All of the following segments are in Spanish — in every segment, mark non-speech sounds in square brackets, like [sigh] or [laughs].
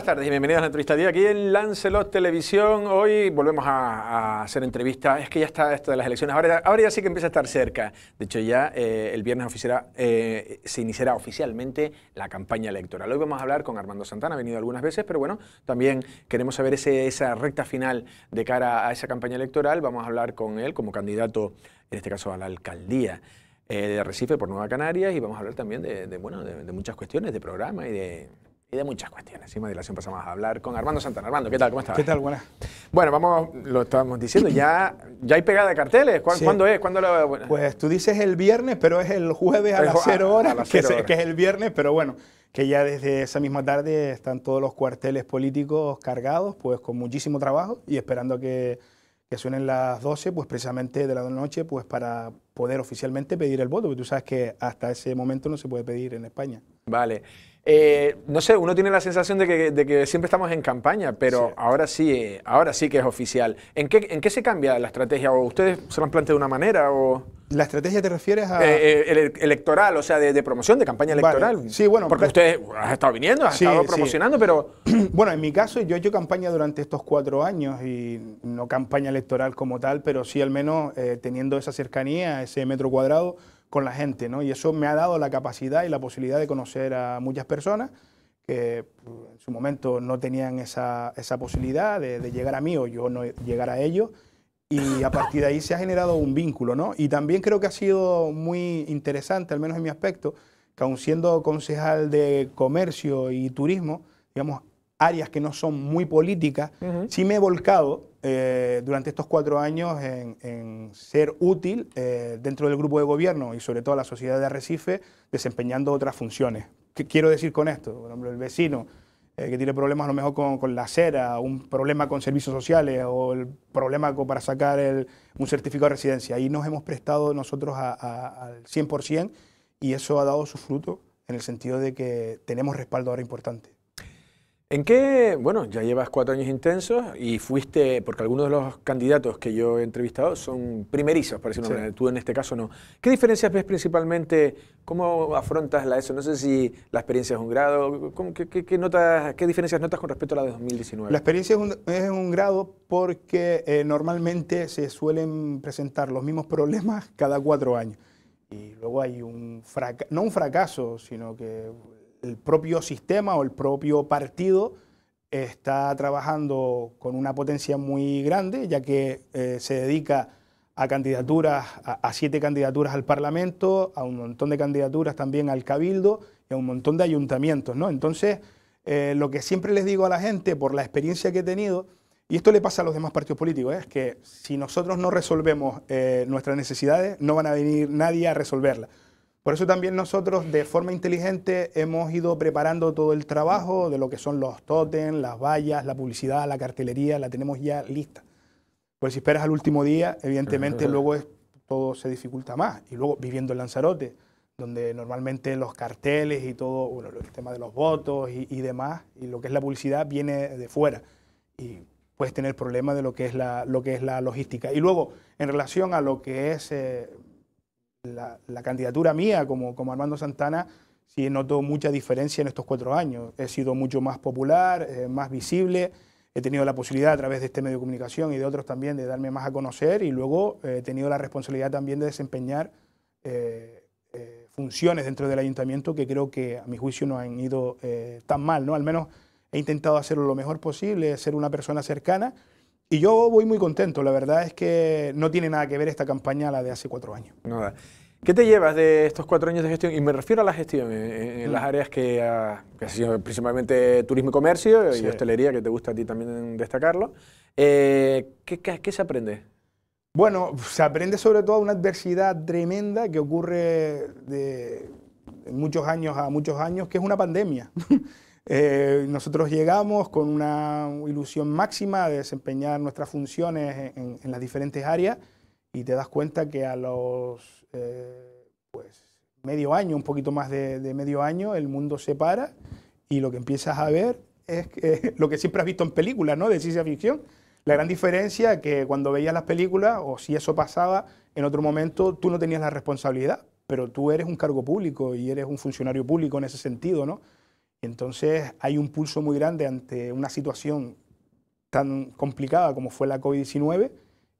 buenas tardes y bienvenidos a la entrevista día aquí en Lancelot Televisión. Hoy volvemos a, hacer entrevistas. Es que ya está esto de las elecciones. Ahora, ya sí que empieza a estar cerca. De hecho, ya eh, el viernes oficial, eh, se iniciará oficialmente la campaña electoral. Hoy vamos a hablar con Armando Santana, ha venido algunas veces, pero bueno, también queremos saber ese, esa recta final de cara a esa campaña electoral. Vamos a hablar con él como candidato, en este caso a la alcaldía eh, de Recife por Nueva Canarias y vamos a hablar también de, bueno, de muchas cuestiones, de programa y de y de muchas cuestiones. Y más dilación pasamos a hablar con Armando Santana. Armando, ¿qué tal? ¿Cómo estás? ¿Qué tal? Buenas. Bueno, vamos, lo estábamos diciendo, ya, ya hay pegada de carteles. ¿Cuándo, es? ¿Cuándo lo, Pues tú dices el viernes, pero es el jueves a, las 0 horas, que, es el viernes, pero bueno, que ya desde esa misma tarde están todos los cuarteles políticos cargados, pues con muchísimo trabajo y esperando que, que suenen las 12, pues precisamente de la noche, pues para poder oficialmente pedir el voto, porque tú sabes que hasta ese momento no se puede pedir en España. Vale. Eh, no sé, uno tiene la sensación de que, siempre estamos en campaña, pero ahora sí, ahora sí que es oficial. ¿En qué, ¿En qué se cambia la estrategia? ¿O ustedes se lo han planteado de una manera? O... ¿La estrategia te refieres a...? Eh, eh, electoral, o sea, de, promoción, de campaña electoral. Sí, bueno... Porque pues- usted ha estado viniendo, ha estado promocionando, pero... [clears throat] Bueno, en mi caso yo he hecho campaña durante estos cuatro años y no campaña electoral como tal, pero sí al menos teniendo esa cercanía, ese metro cuadrado con la gente, ¿no? Y eso me ha dado la capacidad y la posibilidad de conocer a muchas personas que en su momento no tenían esa, posibilidad de, llegar a mí o yo no llegar a ellos. Y a partir de ahí se ha generado un vínculo, ¿no? Y también creo que ha sido muy interesante, al menos en mi aspecto, que aun siendo concejal de comercio y turismo, digamos, áreas que no son muy políticas, sí me he volcado eh, durante estos cuatro años en, ser útil eh, dentro del grupo de gobierno y sobre todo a la sociedad de Arrecife, desempeñando otras funciones. ¿Qué quiero decir con esto? Por ejemplo, el vecino eh, que tiene problemas a lo mejor con, la acera, un problema con servicios sociales o el problema para sacar un certificado de residencia. Ahí nos hemos prestado nosotros al 100% y eso ha dado su fruto en el sentido de que tenemos respaldo ahora importante. ¿En qué, bueno, ya llevas cuatro años intensos y fuiste, porque algunos de los candidatos que yo he entrevistado son primerizos, por decirlo tú en este caso no. ¿Qué diferencias ves principalmente? ¿Cómo afrontas la ESO? No sé si la experiencia es un grado, qué, notas, qué, diferencias notas con respecto a la de 2019? La experiencia es un, grado porque eh, normalmente se suelen presentar los mismos problemas [laughs] cada cuatro años y luego hay un fracaso, no un fracaso, sino que el propio sistema o el propio partido está trabajando con una potencia muy grande, ya que eh, se dedica a candidaturas, a, siete candidaturas al Parlamento, a un montón de candidaturas también al Cabildo y a un montón de ayuntamientos, ¿no? Entonces, eh, lo que siempre les digo a la gente, por la experiencia que he tenido, y esto le pasa a los demás partidos políticos, ¿eh? es que si nosotros no resolvemos nuestras necesidades, no van a venir nadie a resolverlas. Por eso también nosotros de forma inteligente hemos ido preparando todo el trabajo de lo que son los totems, las vallas, la publicidad, la cartelería, la tenemos ya lista. Pues si esperas al último día, evidentemente [laughs] luego todo se dificulta más. Y luego viviendo en Lanzarote, donde normalmente los carteles y todo, bueno, el tema de los votos y, demás, y lo que es la publicidad viene de fuera. Y puedes tener problemas de lo que es la, lo que es la logística. Y luego, en relación a lo que es eh, la, candidatura mía como, como Armando Santana sí noto mucha diferencia en estos cuatro años. He sido mucho más popular, eh, más visible, he tenido la posibilidad a través de este medio de comunicación y de otros también de darme más a conocer y luego eh, he tenido la responsabilidad también de desempeñar eh, funciones dentro del ayuntamiento que creo que a mi juicio no han ido tan mal, ¿no? Al menos he intentado hacerlo lo mejor posible, ser una persona cercana y yo voy muy contento, la verdad es que no tiene nada que ver esta campaña a la de hace cuatro años. Nada. ¿Qué te llevas de estos cuatro años de gestión? Y me refiero a la gestión, eh, eh, en, las mm. áreas ah, que, ha, sido principalmente turismo y comercio y hostelería, que te gusta a ti también destacarlo. Eh, ¿qué, qué, se aprende? Bueno, se aprende sobre todo una adversidad tremenda que ocurre de muchos años a muchos años, que es una pandemia. [laughs] Eh, nosotros llegamos con una ilusión máxima de desempeñar nuestras funciones en, las diferentes áreas y te das cuenta que a los eh, pues, medio año, un poquito más de, medio año, el mundo se para y lo que empiezas a ver es [laughs] lo que siempre has visto en películas ¿no? de ciencia ficción. La gran diferencia es que cuando veías las películas, o si eso pasaba en otro momento, tú no tenías la responsabilidad, pero tú eres un cargo público y eres un funcionario público en ese sentido, ¿no? Entonces hay un pulso muy grande ante una situación tan complicada como fue la COVID-19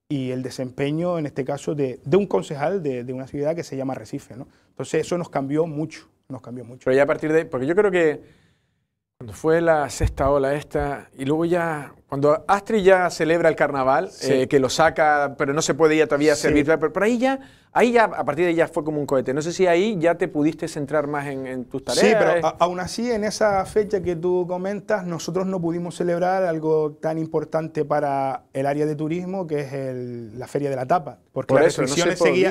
y el desempeño, en este caso, de, un concejal de, una ciudad que se llama Recife. ¿no? Entonces eso nos cambió mucho, nos cambió mucho. Pero ya a partir de... Porque yo creo que cuando fue la sexta ola esta, y luego ya, cuando Astrid ya celebra el carnaval, eh, que lo saca, pero no se puede ya todavía servir, pero, ahí ya, ahí ya, a partir de ahí ya fue como un cohete. No sé si ahí ya te pudiste centrar más en, tus tareas. Sí, pero aún así, en esa fecha que tú comentas, nosotros no pudimos celebrar algo tan importante para el área de turismo, que es la Feria de la Tapa, porque las eso,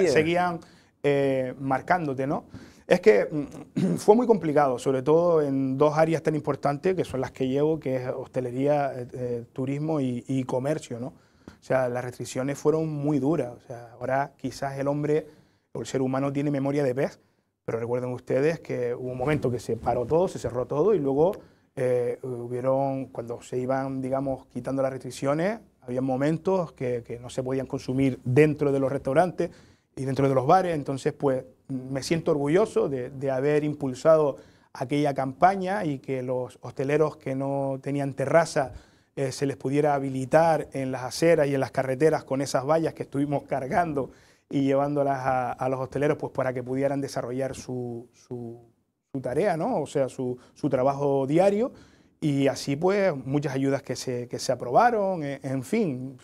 seguían eh, marcándote, ¿no? Es que mm, [clears throat] fue muy complicado, sobre todo en dos áreas tan importantes que son las que llevo, que es hostelería, eh, eh, turismo y, comercio, ¿no? O sea, las restricciones fueron muy duras. O sea, ahora quizás el hombre o el ser humano tiene memoria de pez, pero recuerden ustedes que hubo un momento que se paró todo, se cerró todo y luego eh, hubieron, cuando se iban, digamos, quitando las restricciones, había momentos que, que no se podían consumir dentro de los restaurantes y dentro de los bares, entonces pues me siento orgulloso de, haber impulsado aquella campaña y que los hosteleros que no tenían terraza eh, se les pudiera habilitar en las aceras y en las carreteras con esas vallas que estuvimos cargando y llevándolas a, los hosteleros pues para que pudieran desarrollar su, tarea, ¿no? o sea, su, trabajo diario. Y así pues muchas ayudas que se, aprobaron, eh, en, fin.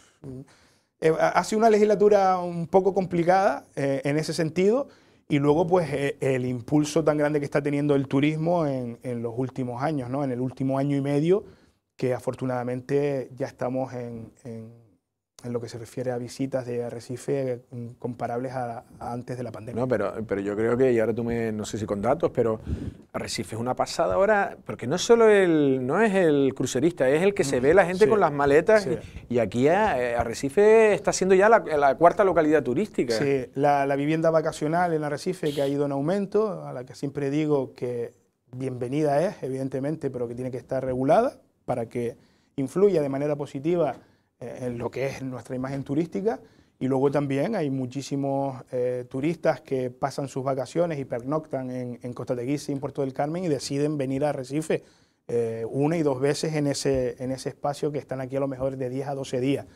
Eh, ha sido una legislatura un poco complicada en ese sentido y luego, pues, e, el impulso tan grande que está teniendo el turismo en, los últimos años, ¿no? En el último año y medio, que afortunadamente ya estamos en en lo que se refiere a visitas de Arrecife mm, comparables a, antes de la pandemia. No, pero, pero yo creo que, y ahora tú me, no sé si con datos, pero Arrecife es una pasada ahora, porque no solo el, no es el crucerista, es el que se mm, ve la gente con las maletas, y, aquí eh, Arrecife está siendo ya la, cuarta localidad turística. Sí, la, la vivienda vacacional en Arrecife que ha ido en aumento, a la que siempre digo que bienvenida es, evidentemente, pero que tiene que estar regulada para que influya de manera positiva eh, en lo que es nuestra imagen turística. Y luego también hay muchísimos eh, turistas que pasan sus vacaciones y pernoctan en, Costa de Guisa y en Puerto del Carmen y deciden venir a Recife eh, una y dos veces en ese, en ese espacio que están aquí a lo mejor de 10 a 12 días.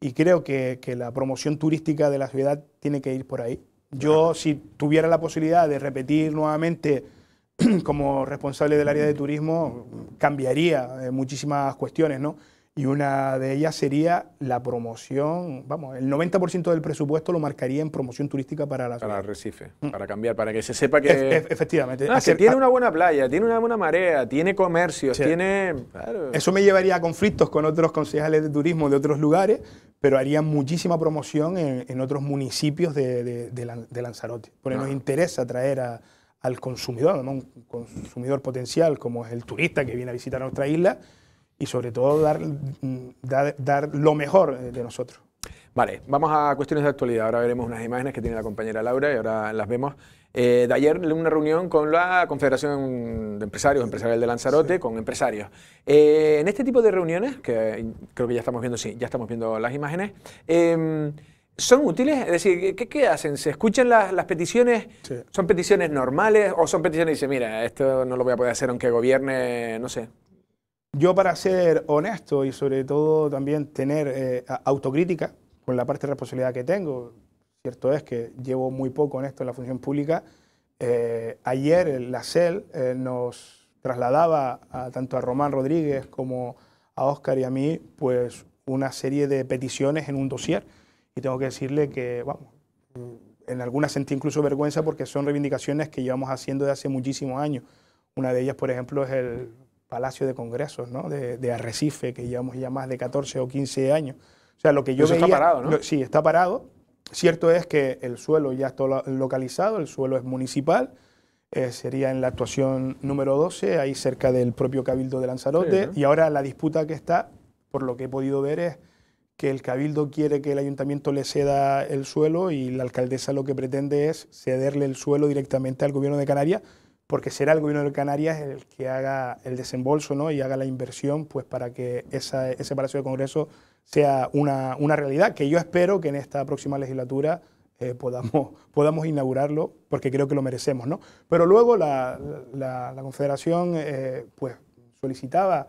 Y creo que, que la promoción turística de la ciudad tiene que ir por ahí. Yo, si tuviera la posibilidad de repetir nuevamente [clears throat] como responsable del área de turismo, cambiaría muchísimas cuestiones, ¿no? Y una de ellas sería la promoción, vamos, el 90% del presupuesto lo marcaría en promoción turística para la Para Recife, para cambiar, para que se sepa que... efectivamente. Ah, tiene una buena playa, tiene una buena marea, tiene comercios, tiene... Eso me llevaría a conflictos con otros concejales de turismo de otros lugares, pero haría muchísima promoción en, otros municipios de, Lanzarote, porque nos ah. interesa traer al consumidor, un consumidor potencial como es el turista que viene a visitar nuestra isla, y sobre todo dar, dar, dar lo mejor de nosotros. Vale, vamos a cuestiones de actualidad. Ahora veremos unas imágenes que tiene la compañera Laura y ahora las vemos. Eh, de ayer una reunión con la Confederación de Empresarios, Empresarial de Lanzarote, con empresarios. Eh, en este tipo de reuniones, que creo que ya estamos viendo, sí, ya estamos viendo las imágenes, em, ¿son útiles? Es decir, ¿qué, qué hacen? ¿Se escuchan las, las peticiones? ¿Son peticiones normales o son peticiones y dicen, mira, esto no lo voy a poder hacer aunque gobierne, no sé? Yo para ser honesto y sobre todo también tener eh, autocrítica con la parte de responsabilidad que tengo, cierto es que llevo muy poco en esto, en la función pública, eh, ayer la CEL eh, nos trasladaba tanto a Román Rodríguez como a Óscar y a mí pues una serie de peticiones en un dossier y tengo que decirle que, vamos, en algunas sentí incluso vergüenza porque son reivindicaciones que llevamos haciendo de hace muchísimos años. Una de ellas, por ejemplo, es el Palacio de Congresos, ¿no? de, Arrecife, que llevamos ya más de 14 o 15 años. O sea, lo que yo Eso está parado, ¿no? sí, está parado. Cierto es que el suelo ya está localizado, el suelo es municipal, eh, sería en la actuación número 12, ahí cerca del propio Cabildo de Lanzarote, y ahora la disputa que está, por lo que he podido ver, es que el Cabildo quiere que el ayuntamiento le ceda el suelo y la alcaldesa lo que pretende es cederle el suelo directamente al gobierno de Canarias porque será el gobierno de Canarias el que haga el desembolso ¿no? y haga la inversión pues, para que ese Palacio de Congreso sea una, realidad, que yo espero que en esta próxima legislatura eh, podamos, podamos inaugurarlo, porque creo que lo merecemos. ¿no? Pero luego la, Confederación eh, pues, solicitaba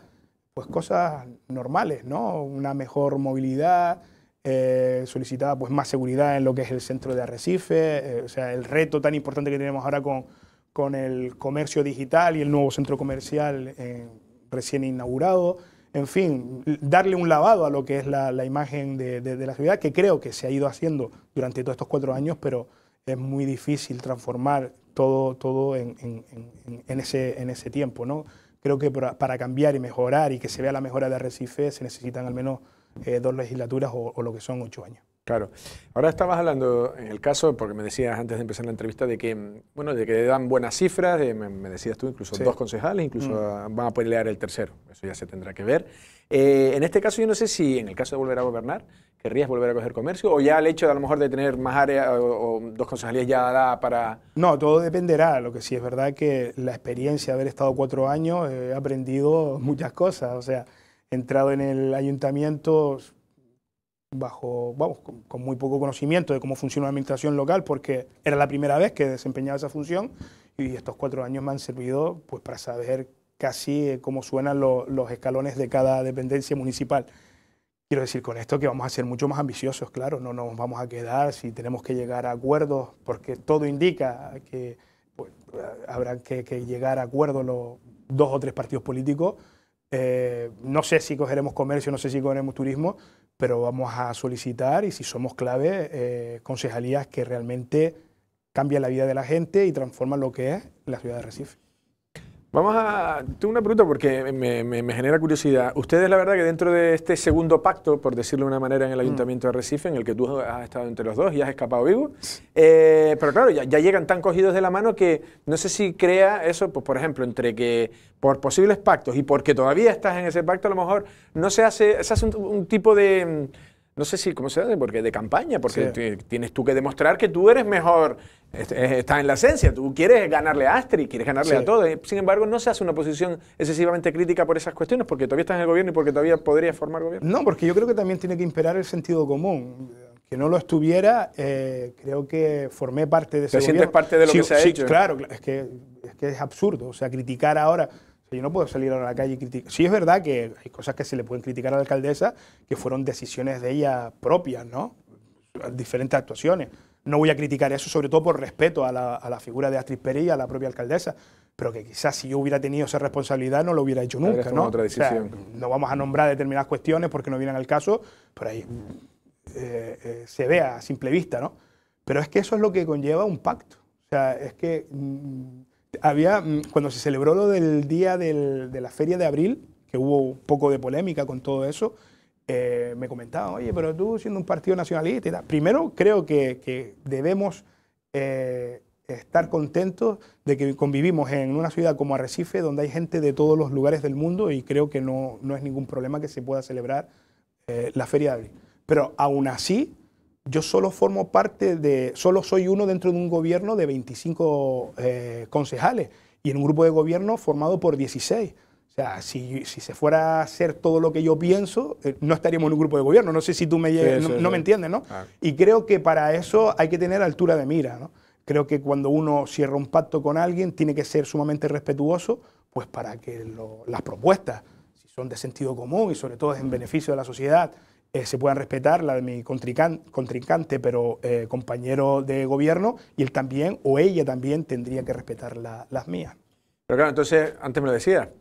pues, cosas normales, ¿no? una mejor movilidad, eh, solicitaba pues, más seguridad en lo que es el centro de Arrecife, o sea, el reto tan importante que tenemos ahora con con el comercio digital y el nuevo centro comercial eh, recién inaugurado. En fin, darle un lavado a lo que es la, imagen de, la ciudad, que creo que se ha ido haciendo durante todos estos cuatro años, pero es muy difícil transformar todo, todo en, ese, en ese tiempo. ¿no? Creo que para, cambiar y mejorar y que se vea la mejora de Recife se necesitan al menos eh, dos legislaturas o lo que son ocho años. Claro. Ahora estabas hablando, en el caso, porque me decías antes de empezar la entrevista, de que, bueno, de que dan buenas cifras, me, decías tú, incluso dos concejales, incluso mm. van a pelear el tercero, eso ya se tendrá que ver. Eh, en este caso yo no sé si, en el caso de volver a gobernar, querrías volver a coger comercio, o ya el hecho de a lo mejor de tener más áreas o, dos concejalías ya da para... No, todo dependerá, lo que sí es verdad que la experiencia de haber estado cuatro años, eh, he aprendido muchas cosas, o sea, he entrado en el ayuntamiento bajo, vamos, con, muy poco conocimiento de cómo funciona la administración local, porque era la primera vez que desempeñaba esa función y estos cuatro años me han servido pues, para saber casi eh, cómo suenan los escalones de cada dependencia municipal. Quiero decir con esto que vamos a ser mucho más ambiciosos, claro, no nos vamos a quedar si tenemos que llegar a acuerdos, porque todo indica que pues, habrá que, que llegar a acuerdos los dos o tres partidos políticos eh, no sé si cogeremos comercio, no sé si cogeremos turismo, pero vamos a solicitar y si somos clave, eh, concejalías que realmente cambian la vida de la gente y transforman lo que es la ciudad de Recife. Vamos a. Tengo una pregunta porque me, genera curiosidad. Ustedes, la verdad, que dentro de este segundo pacto, por decirlo de una manera, en el mm. Ayuntamiento de Recife, en el que tú has estado entre los dos y has escapado vivo, eh, pero claro, ya, llegan tan cogidos de la mano que no sé si crea eso, pues, por ejemplo, entre que por posibles pactos y porque todavía estás en ese pacto, a lo mejor no se hace. Se hace un tipo de mm, no sé si, ¿cómo se hace? Porque de campaña, porque tienes tú que demostrar que tú eres mejor, estás en la esencia, tú quieres ganarle a Astri, quieres ganarle a todos. Sin embargo, no se hace una posición excesivamente crítica por esas cuestiones, porque todavía estás en el gobierno y porque todavía podrías formar gobierno. No, porque yo creo que también tiene que imperar el sentido común. Que no lo estuviera, eh, creo que formé parte de ese ¿Te sientes parte de lo que se ha hecho? Claro, es que es absurdo. O sea, criticar ahora yo no puedo salir a la calle y criticar. Sí es verdad que hay cosas que se le pueden criticar a la alcaldesa que fueron decisiones de ella propias, ¿no? Diferentes actuaciones. No voy a criticar eso, sobre todo por respeto a la, figura de Astrid Pérez a la propia alcaldesa pero que quizás si yo hubiera tenido esa responsabilidad no lo hubiera hecho nunca, ¿no? Otra decisión. no vamos a nombrar determinadas cuestiones porque no vienen al caso, pero ahí eh, eh, se ve a simple vista, ¿no? Pero es que eso es lo que conlleva un pacto. O sea, es que mm, había, mm, cuando se celebró lo del día de la feria de abril, que hubo un poco de polémica con todo eso, eh, me comentaba oye, pero tú siendo un partido nacionalista y Primero, creo que, debemos eh, estar contentos de que convivimos en una ciudad como Arrecife, donde hay gente de todos los lugares del mundo y creo que no, no es ningún problema que se pueda celebrar eh, la Feria de Abril. Pero aún así, yo solo formo parte de, solo soy uno dentro de un gobierno de 25 eh, concejales y en un grupo de gobierno formado por 16. O sea, si, se fuera a hacer todo lo que yo pienso, eh, no estaríamos en un grupo de gobierno. No sé si tú me, no, me entiendes, ¿no? Ah. Y creo que para eso hay que tener altura de mira, ¿no? Creo que cuando uno cierra un pacto con alguien, tiene que ser sumamente respetuoso, pues para que las propuestas, si son de sentido común y sobre todo en beneficio de la sociedad eh, se puedan respetar, la de mi contrincante, pero eh, compañero de gobierno, y él también, o ella también, tendría que respetar las mías. Pero claro, entonces, antes me lo decía,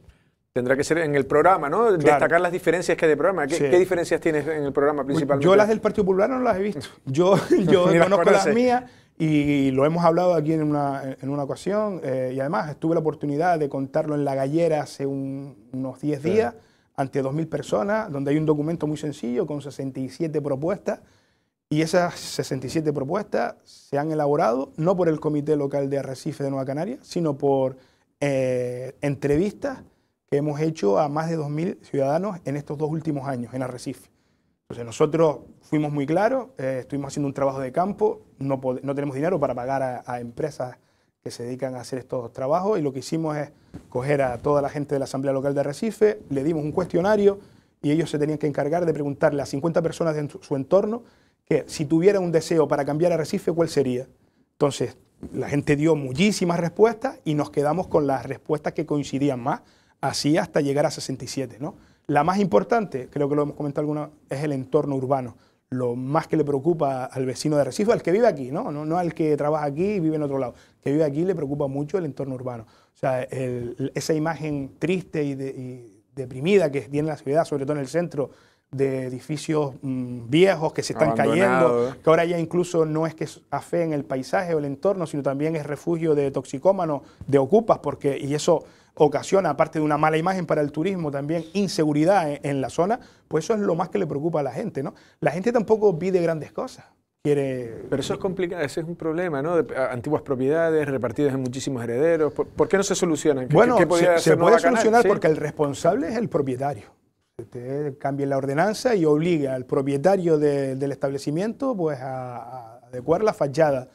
tendrá que ser en el programa, ¿no? Destacar las diferencias que hay de programa. ¿Qué, diferencias tienes en el programa principalmente? Yo las del Partido Popular no las he visto. [laughs] Yo, yo conozco las mías y lo hemos hablado aquí en una, en una ocasión eh, y además tuve la oportunidad de contarlo en La Gallera hace unos 10 días ante 2.000 personas, donde hay un documento muy sencillo con 67 propuestas, y esas 67 propuestas se han elaborado no por el Comité Local de Arrecife de Nueva Canaria, sino por eh, entrevistas que hemos hecho a más de 2.000 ciudadanos en estos dos últimos años en Arrecife. Entonces nosotros fuimos muy claros, eh, estuvimos haciendo un trabajo de campo, no, tenemos dinero para pagar a, a empresas que se dedican a hacer estos trabajos y lo que hicimos es coger a toda la gente de la Asamblea Local de Recife, le dimos un cuestionario y ellos se tenían que encargar de preguntarle a 50 personas de su entorno que si tuvieran un deseo para cambiar a Recife, ¿cuál sería? Entonces, la gente dio muchísimas respuestas y nos quedamos con las respuestas que coincidían más, así hasta llegar a 67. ¿no? La más importante, creo que lo hemos comentado alguna, es el entorno urbano lo más que le preocupa al vecino de Recife, al que vive aquí, ¿no? No, no al que trabaja aquí y vive en otro lado. que vive aquí le preocupa mucho el entorno urbano. O sea, esa imagen triste y, deprimida que tiene la ciudad, sobre todo en el centro, de edificios mm, viejos que se están cayendo, que ahora ya incluso no es que afeen el paisaje o el entorno, sino también es refugio de toxicómanos, de ocupas, porque, y eso ocasiona, aparte de una mala imagen para el turismo, también inseguridad en, la zona, pues eso es lo más que le preocupa a la gente, ¿no? La gente tampoco pide grandes cosas. Quiere... Pero eso es complicado, ese es un problema, ¿no? De antiguas propiedades repartidas en muchísimos herederos. ¿Por, qué no se solucionan? bueno, se, puede solucionar porque el responsable es el propietario. Usted cambie la ordenanza y obliga al propietario del establecimiento pues, a, a adecuar la fachada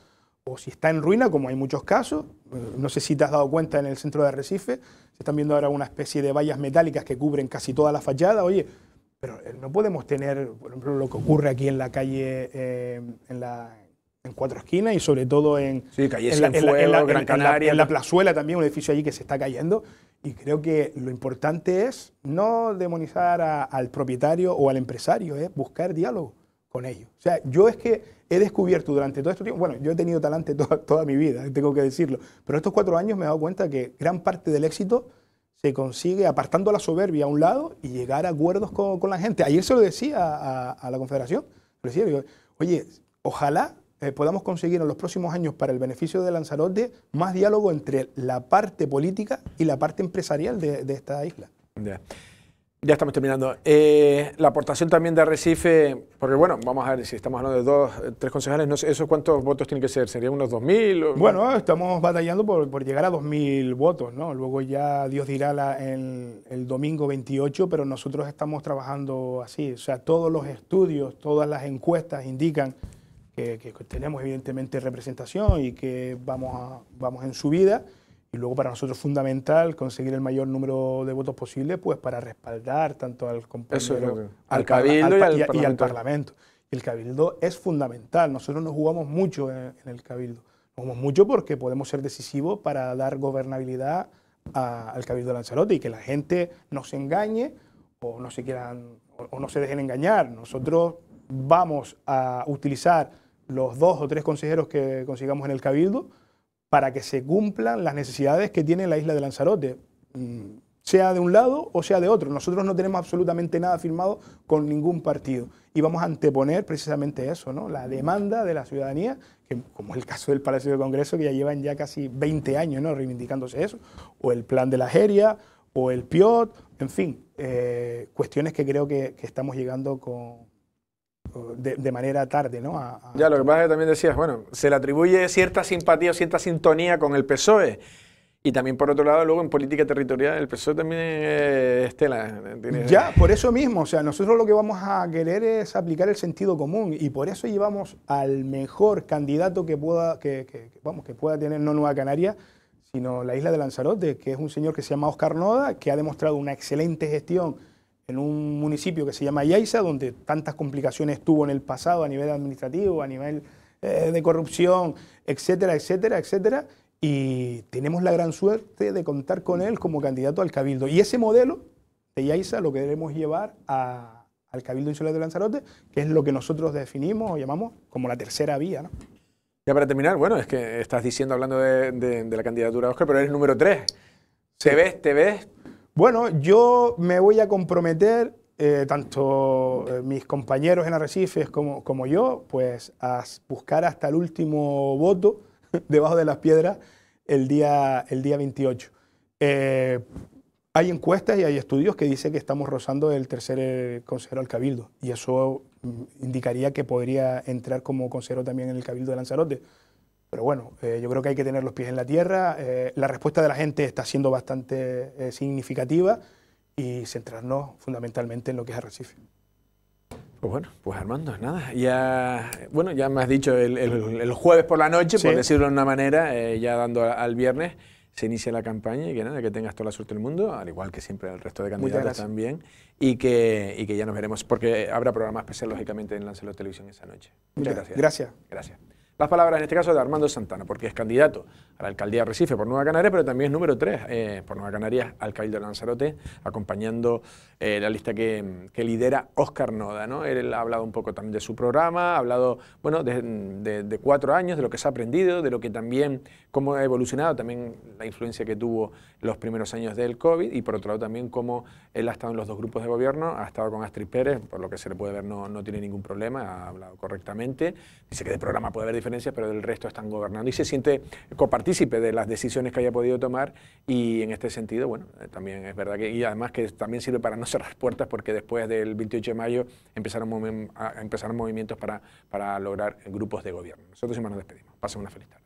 o si está en ruina, como hay muchos casos. Eh, no sé si te has dado cuenta en el centro de Recife, se están viendo ahora una especie de vallas metálicas que cubren casi toda la fachada. Oye, pero eh, no podemos tener, por ejemplo, lo que ocurre aquí en la calle, eh, en la en cuatro esquinas y sobre todo en, la, plazuela también, un edificio allí que se está cayendo. Y creo que lo importante es no demonizar al propietario o al empresario, es buscar diálogo con ellos. O sea, yo es que he descubierto durante todo este tiempo, bueno, yo he tenido talante [laughs] toda, toda mi vida, tengo que decirlo, pero estos cuatro años me he dado cuenta que gran parte del éxito se consigue apartando la soberbia a un lado y llegar a acuerdos con, la gente. Ayer se lo decía a, la Confederación, le decía, oye, ojalá eh, podamos conseguir en los próximos años para el beneficio de Lanzarote más diálogo entre la parte política y la parte empresarial de, esta isla. Ya estamos terminando. Eh, la aportación también de Recife, porque bueno, vamos a ver si estamos hablando de dos, tres concejales, no ¿esos cuántos votos tienen que ser? ¿Serían unos 2.000? Bueno, estamos batallando por, llegar a 2.000 votos, ¿no? Luego ya Dios dirá el, domingo 28, pero nosotros estamos trabajando así. O sea, todos los estudios, todas las encuestas indican que, tenemos evidentemente representación y que vamos, a, vamos en subida. Y luego para nosotros fundamental conseguir el mayor número de votos posible pues para respaldar tanto al al, cabildo y, al parlamento. El cabildo es fundamental, nosotros nos jugamos mucho en, el cabildo. jugamos mucho porque podemos ser decisivos para dar gobernabilidad al cabildo de Lanzarote y que la gente nos engañe o no se quieran o no se dejen engañar. Nosotros vamos a utilizar los dos o tres consejeros que consigamos en el cabildo para que se cumplan las necesidades que tiene la isla de Lanzarote, mm, sea de un lado o sea de otro. Nosotros no tenemos absolutamente nada firmado con ningún partido y vamos a anteponer precisamente eso, ¿no? la demanda de la ciudadanía, que, como es el caso del Palacio del Congreso, que ya llevan ya casi 20 años ¿no? reivindicándose eso, o el plan de la Geria, o el PIOT, en fin, eh, cuestiones que creo que estamos llegando con, de, manera tarde, ¿no? Ya, lo que pasa también decías, bueno, se le atribuye cierta simpatía o cierta sintonía con el PSOE. Y también, por otro lado, luego en política territorial, el PSOE también eh, estela. Ya, por eso mismo. O sea, nosotros lo que vamos a querer es aplicar el sentido común y por eso llevamos al mejor candidato que pueda, que, vamos, que pueda tener no Nueva Canaria, sino la isla de Lanzarote, que es un señor que se llama Oscar Noda, que ha demostrado una excelente gestión en un municipio que se llama Yaiza, donde tantas complicaciones tuvo en el pasado a nivel administrativo, a nivel eh, de corrupción, etcétera, etcétera, etcétera. Y tenemos la gran suerte de contar con él como candidato al Cabildo. Y ese modelo de Yaiza lo queremos llevar a, al Cabildo Insular de Lanzarote, que es lo que nosotros definimos o llamamos como la tercera vía. Ya para terminar, bueno, es que estás diciendo, hablando de, la candidatura Oscar, pero eres número tres. ¿Te ves, te ves bueno, yo me voy a comprometer, eh, tanto eh, mis compañeros en Arrecifes como, yo, pues a buscar hasta el último voto [laughs] debajo de las piedras el día, el día 28. Eh, hay encuestas y hay estudios que dicen que estamos rozando el tercer consejero al cabildo y eso mm, indicaría que podría entrar como consejero también en el cabildo de Lanzarote. Pero bueno, eh, yo creo que hay que tener los pies en la tierra. Eh, la respuesta de la gente está siendo bastante eh, significativa y centrarnos fundamentalmente en lo que es Arrecife. Pues bueno, pues Armando, nada. Ya, bueno, ya me has dicho el, jueves por la noche, por decirlo de una manera, ya dando al viernes, se inicia la campaña y que nada, que tengas toda la suerte del mundo, al igual que siempre el resto de candidatos también, y que, que ya nos veremos, porque habrá programas especial, lógicamente, en Lancelot Televisión esa noche. Muchas gracias. Gracias. Gracias. Las palabras en este caso de Armando Santana, porque es candidato a la alcaldía de Recife por Nueva Canaria, pero también es número 3 eh, por Nueva Canarias alcalde de Lanzarote, acompañando eh, la lista que, lidera Oscar Noda. ¿no? Él ha hablado un poco también de su programa, ha hablado bueno, de, de, cuatro años, de lo que se ha aprendido, de lo que también cómo ha evolucionado también la influencia que tuvo los primeros años del COVID y por otro lado también cómo él ha estado en los dos grupos de gobierno, ha estado con Astrid Pérez, por lo que se le puede ver no, no tiene ningún problema, ha hablado correctamente, dice que del programa puede haber diferencias, pero del resto están gobernando y se siente copartícipe de las decisiones que haya podido tomar y en este sentido, bueno, eh, también es verdad que, y además que también sirve para no [laughs] cerrar puertas porque después del 28 de mayo empezaron, a, empezar movimientos para, para lograr grupos de gobierno. Nosotros más nos despedimos. Pasen una feliz tarde.